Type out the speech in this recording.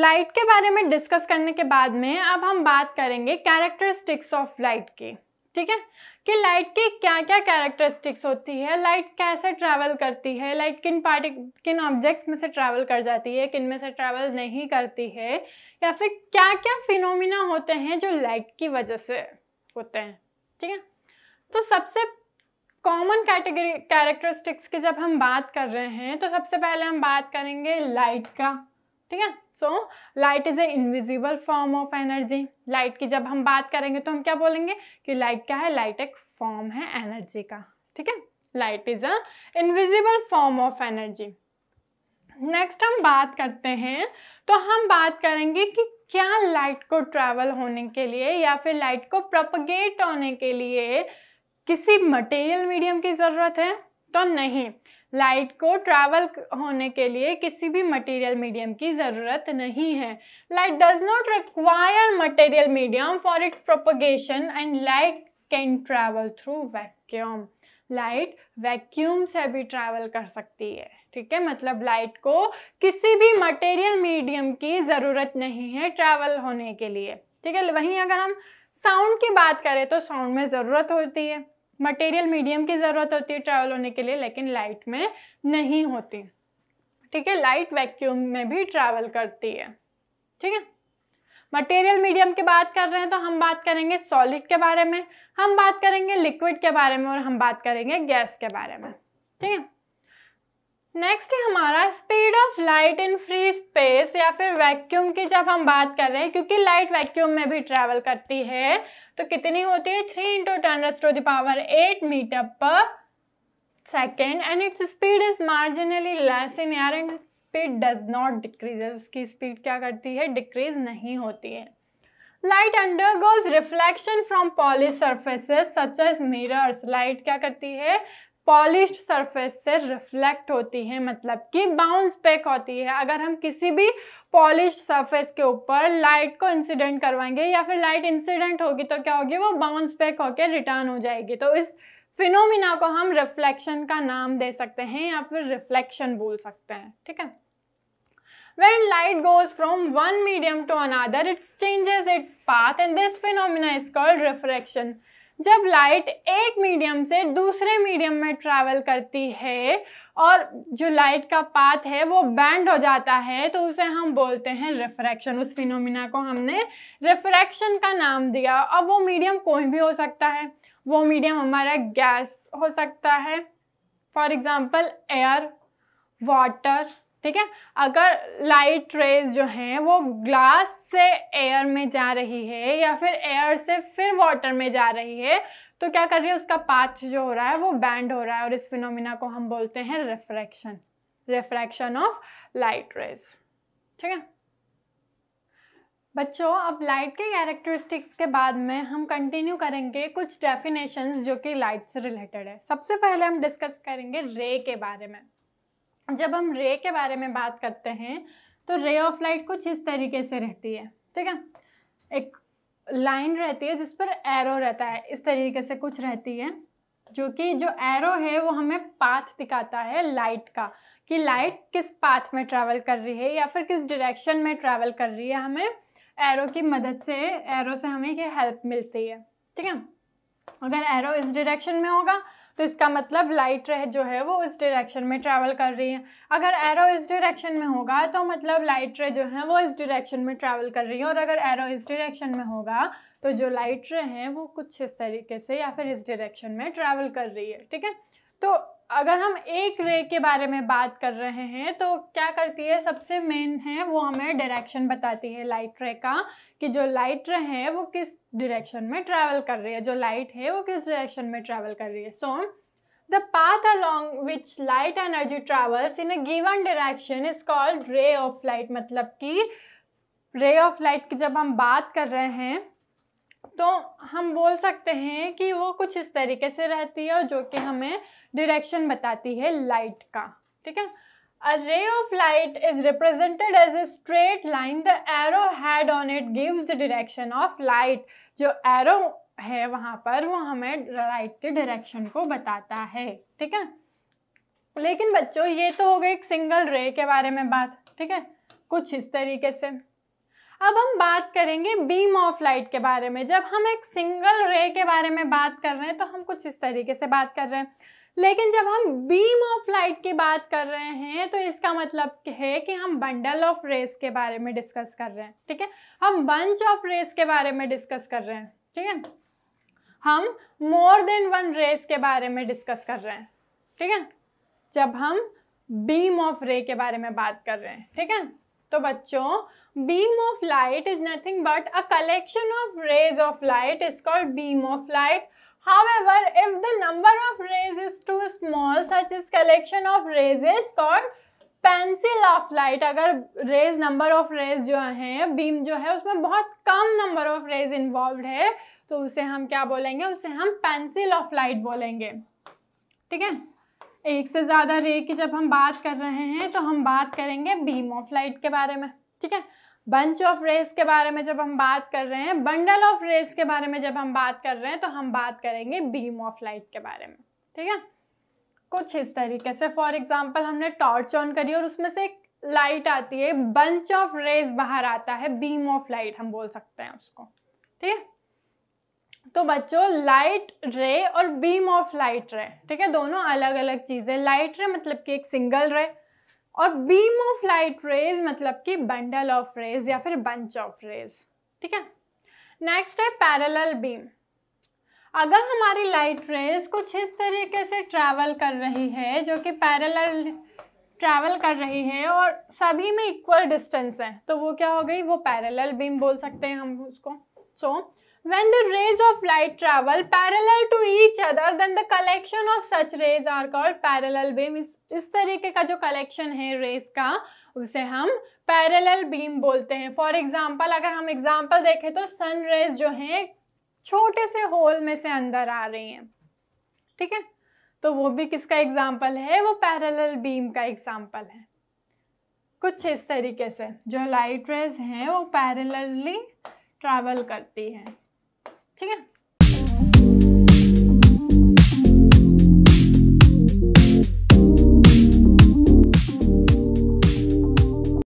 Light के बारे में डिस्कस करने के बाद में अब हम बात करेंगे कैरेक्टरिस्टिक्स ऑफ लाइट की ठीक है कि लाइट की क्या क्या कैरेक्टरिस्टिक्स होती है लाइट कैसे ट्रैवल करती है लाइट किन पार्टी किन ऑब्जेक्ट्स में से ट्रैवल कर जाती है किन में से ट्रैवल नहीं करती है या फिर क्या क्या फिनोमिना होते हैं जो लाइट की वजह से होते हैं ठीक है तो सबसे कॉमन कैटेगरी कैरेक्टरिस्टिक्स की जब हम बात कर रहे हैं तो सबसे पहले हम बात करेंगे लाइट का ठीक है so light is a invisible form of energy light की जब हम बात करेंगे तो हम क्या बोलेंगे कि लाइट क्या है लाइट एक फॉर्म है एनर्जी का ठीक है light is a invisible form of energy next हम बात करते हैं तो हम बात करेंगे कि क्या लाइट को ट्रैवल होने के लिए या फिर लाइट को प्रोपगेट होने के लिए किसी मटेरियल मीडियम की ज़रूरत है तो नहीं लाइट को ट्रैवल होने के लिए किसी भी मटेरियल मीडियम की ज़रूरत नहीं है light does not require material medium for its propagation and light can travel through vacuum light vacuum से भी ट्रैवल कर सकती है ठीक है मतलब लाइट को किसी भी मटेरियल मीडियम की ज़रूरत नहीं है ट्रैवल होने के लिए ठीक है वहीं अगर हम साउंड की बात करें तो साउंड में ज़रूरत होती है मटेरियल मीडियम की ज़रूरत होती है ट्रैवल होने के लिए लेकिन लाइट में नहीं होती ठीक है लाइट वैक्यूम में भी ट्रैवल करती है ठीक है मटेरियल मीडियम की बात कर रहे हैं तो हम बात करेंगे सॉलिड के बारे में हम बात करेंगे लिक्विड के बारे में और हम बात करेंगे गैस के बारे में ठीक है नेक्स्ट है हमारा speed of light in free space या फिर वैक्यूम की जब हम बात कर रहे हैं क्योंकि लाइट वैक्यूम में भी ट्रैवल करती है तो कितनी होती है three into ten raise to the power eight meter per second and its speed is marginally less in air and speed does not decrease उसकी स्पीड क्या करती है डिक्रीज नहीं होती है light undergoes reflection from polish surfaces such as mirrors light क्या करती है पॉलिश सरफेस से रिफ्लेक्ट होती है मतलब कि बाउंस बैक होती है अगर हम किसी भी पॉलिश सरफेस के ऊपर लाइट को इंसिडेंट करवाएंगे या फिर लाइट इंसिडेंट होगी तो क्या होगी वो बाउंस पैक होकर रिटर्न हो जाएगी तो इस फिनोमिना को हम रिफ्लेक्शन का नाम दे सकते हैं या फिर रिफ्लेक्शन बोल सकते हैं ठीक है when light goes from one medium to another it changes its path and this phenomena is called refraction जब लाइट एक मीडियम से दूसरे मीडियम में ट्रैवल करती है और जो लाइट का पाथ है वो बैंड हो जाता है तो उसे हम बोलते हैं रिफ्रैक्शन उस फिनोमिना को हमने रिफ्रैक्शन का नाम दिया अब वो मीडियम कोई भी हो सकता है वो मीडियम हमारा गैस हो सकता है फॉर एग्ज़ाम्पल एयर वाटर ठीक है अगर लाइट रेज जो हैं वो ग्लास से एयर में जा रही है या फिर एयर से फिर वाटर में जा रही है तो क्या कर रही है उसका पाथ जो हो रहा है वो बैंड हो रहा है और इस फिनोमिना को हम बोलते हैं refraction refraction of light rays ठीक है बच्चों अब लाइट के कैरेक्टरिस्टिक्स के बाद में हम कंटिन्यू करेंगे कुछ डेफिनेशंस जो कि लाइट से रिलेटेड है सबसे पहले हम डिस्कस करेंगे रे के बारे में जब हम रे के बारे में बात करते हैं तो रे ऑफ लाइट कुछ इस तरीके से रहती है ठीक है एक लाइन रहती है जिस पर एरो रहता है इस तरीके से कुछ रहती है जो कि जो एरो है वो हमें पाथ दिखाता है लाइट का कि लाइट किस पाथ में ट्रैवल कर रही है या फिर किस डायरेक्शन में ट्रैवल कर रही है हमें एरो की मदद से एरो से हमें ये हेल्प मिलती है ठीक है अगर एरो इस डायरेक्शन में होगा तो इसका मतलब लाइट रह जो है वो इस डायरेक्शन में ट्रैवल कर रही है अगर एरो इस डायरेक्शन में होगा तो मतलब लाइट रे जो है वो इस डायरेक्शन में ट्रैवल कर रही है और अगर एरो इस डायरेक्शन में होगा तो जो लाइट रे हैं वो कुछ इस तरीके से या फिर इस डायरेक्शन में ट्रैवल कर रही है ठीक है तो अगर हम एक रे के बारे में बात कर रहे हैं तो क्या करती है सबसे मेन है वो हमें डायरेक्शन बताती है लाइट रे का कि जो लाइट रे है वो किस डायरेक्शन में ट्रैवल कर रही है जो लाइट है वो किस डायरेक्शन में ट्रैवल कर रही है so the path along which light energy travels in a given direction is called ray of light मतलब कि रे ऑफ लाइट की जब हम बात कर रहे हैं तो हम बोल सकते हैं कि वो कुछ इस तरीके से रहती है और जो कि हमें डिरेक्शन बताती है लाइट का ठीक है a ray of light is represented as a straight line the arrow head on it gives the direction of light जो एरो है वहाँ पर वो हमें लाइट के डायरेक्शन को बताता है ठीक है लेकिन बच्चों ये तो हो गई एक सिंगल रे के बारे में बात ठीक है कुछ इस तरीके से अब हम बात करेंगे बीम ऑफ लाइट के बारे में जब हम एक सिंगल रे के बारे में बात कर रहे हैं तो हम कुछ इस तरीके से बात कर रहे हैं लेकिन जब हम बीम ऑफ लाइट की बात कर रहे हैं तो इसका मतलब है कि हम बंडल ऑफ रेस के बारे में डिस्कस कर रहे हैं ठीक है हम बंच ऑफ रेस के बारे में डिस्कस कर रहे हैं ठीक है हम मोर देन वन रेस के बारे में डिस्कस कर रहे हैं ठीक है जब हम बीम ऑफ रे के बारे में बात कर रहे हैं ठीक है तो बच्चों beam of light is nothing but a collection of rays of light is called beam of light However, if the number of rays is too small, such is collection of rays is called pencil of light अगर rays number of rays जो है beam जो है उसमें बहुत कम number of rays involve है तो उसे हम क्या बोलेंगे उसे हम पेंसिल ऑफ लाइट बोलेंगे ठीक है एक से ज़्यादा रे की जब हम बात कर रहे हैं तो हम बात करेंगे बीम ऑफ लाइट के बारे में ठीक है बंच ऑफ रेस के बारे में जब हम बात कर रहे हैं बंडल ऑफ रेस के बारे में जब हम बात कर रहे हैं तो हम बात करेंगे बीम ऑफ लाइट के बारे में ठीक है कुछ इस तरीके से फॉर एग्जाम्पल हमने टॉर्च ऑन करी और उसमें से एक लाइट आती है बंच ऑफ रेस बाहर आता है बीम ऑफ लाइट हम बोल सकते हैं उसको ठीक है तो बच्चों लाइट रे और बीम ऑफ लाइट रे ठीक है दोनों अलग अलग चीज़ें लाइट रे मतलब कि एक सिंगल रे और बीम ऑफ लाइट रेज मतलब कि बंडल ऑफ रेज या फिर बंच ऑफ रेज ठीक है नेक्स्ट है पैरेलल बीम अगर हमारी लाइट रेज कुछ इस तरीके से ट्रैवल कर रही है जो कि पैरेलल ट्रैवल कर रही है और सभी में इक्वल डिस्टेंस है तो वो क्या हो गई वो पैरेलल बीम बोल सकते हैं हम उसको सो so, When the rays of light travel parallel to each other, then the collection of such rays are called parallel beam. is इस तरीके का जो collection है rays का उसे हम parallel beam बोलते हैं For example, अगर हम example देखें तो sun rays जो हैं छोटे से hole में से अंदर आ रही हैं ठीक है तो वो भी किसका example है वो parallel beam का example है कुछ इस तरीके से जो light rays हैं वो parallelly ट्रैवल करती हैं ठीक है